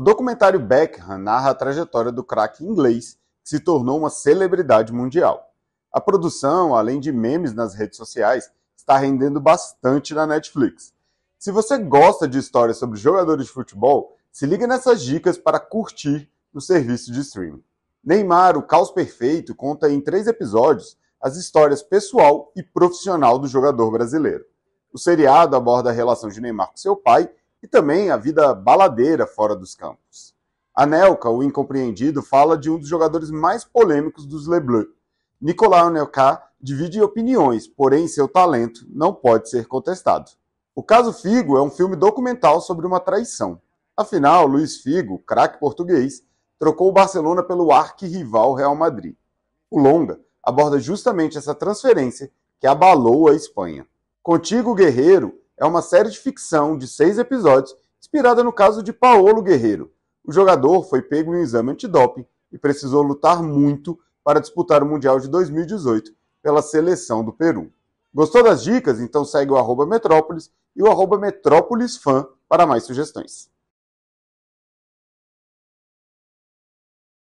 O documentário Beckham narra a trajetória do craque inglês que se tornou uma celebridade mundial. A produção, além de memes nas redes sociais, está rendendo bastante na Netflix. Se você gosta de histórias sobre jogadores de futebol, se liga nessas dicas para curtir no serviço de streaming. Neymar, o Caos Perfeito, conta em três episódios as histórias pessoal e profissional do jogador brasileiro. O seriado aborda a relação de Neymar com seu pai e também a vida baladeira fora dos campos. Anelka, o incompreendido, fala de um dos jogadores mais polêmicos dos Le Bleu. Nicolas Anelka divide opiniões, porém seu talento não pode ser contestado. O caso Figo é um filme documental sobre uma traição. Afinal, Luiz Figo, craque português, trocou o Barcelona pelo arquirrival Real Madrid. O longa aborda justamente essa transferência que abalou a Espanha. Contigo Guerreiro é uma série de ficção de seis episódios inspirada no caso de Paolo Guerreiro. O jogador foi pego em um exame antidoping e precisou lutar muito para disputar o Mundial de 2018 pela seleção do Peru. Gostou das dicas? Então segue o arroba Metrópolis e o arroba Metrópolis Fan para mais sugestões.